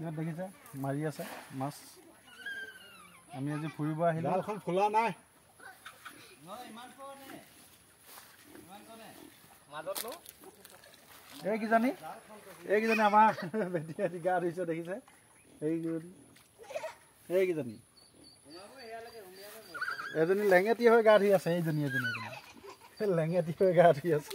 ইয়াত দেখিছে মাৰি আছে মাছ আমি আজি ফুৰিব আহিলোঁ ফুলা নাই এই কিজানি এই কিজানি আমাৰ ভেটিয়াটি গা ধৰিছে দেখিছে এই কিজনী এই কিজানি এজনী লেঙেটি হৈ গা ধুই আছে এইজনী এজনী এজনী লেঙেটি হৈ গা ধুই আছে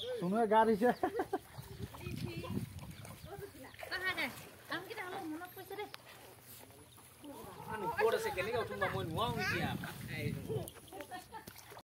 सुनो गाडी छ Anu, kau